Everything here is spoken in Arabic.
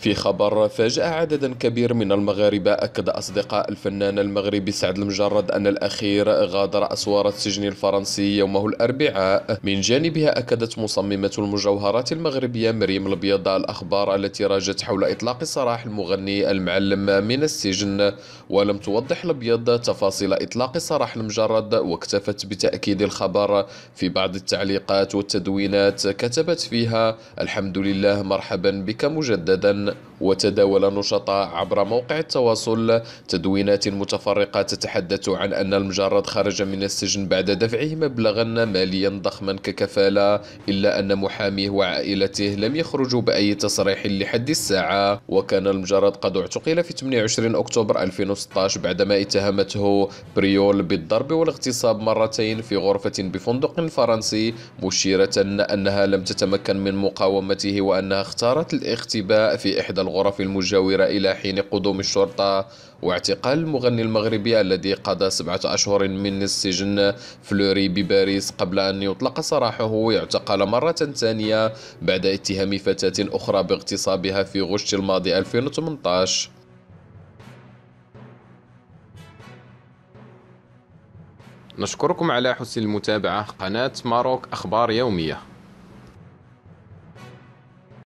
في خبر فاجأ عددا كبير من المغاربة أكد أصدقاء الفنان المغربي سعد المجرد أن الأخير غادر أسوار السجن الفرنسي يومه الأربعاء من جانبها أكدت مصممة المجوهرات المغربية مريم البيضاء الأخبار التي راجت حول إطلاق سراح المغني المعلم من السجن ولم توضح الأبيض تفاصيل إطلاق سراح المجرد واكتفت بتأكيد الخبر في بعض التعليقات والتدوينات كتبت فيها الحمد لله مرحبا بك مجددا It. وتداول النشطاء عبر موقع التواصل تدوينات متفرقة تتحدث عن أن المجرد خرج من السجن بعد دفعه مبلغا ماليا ضخما ككفالة إلا أن محاميه وعائلته لم يخرجوا بأي تصريح لحد الساعة وكان المجرد قد اعتقل في 28 أكتوبر 2016 بعدما اتهمته بريول بالضرب والاغتصاب مرتين في غرفة بفندق فرنسي مشيرة أنها لم تتمكن من مقاومته وأنها اختارت الاختباء في إحدى الغرف المجاورة إلى حين قدوم الشرطة واعتقال المغني المغربي الذي قضى سبعة أشهر من السجن فلوري بباريس قبل أن يطلق سراحه اعتقل مرة ثانية بعد اتهام فتاة أخرى باغتصابها في غشت الماضي 2018 نشكركم على حسن المتابعة قناة ماروك أخبار يومية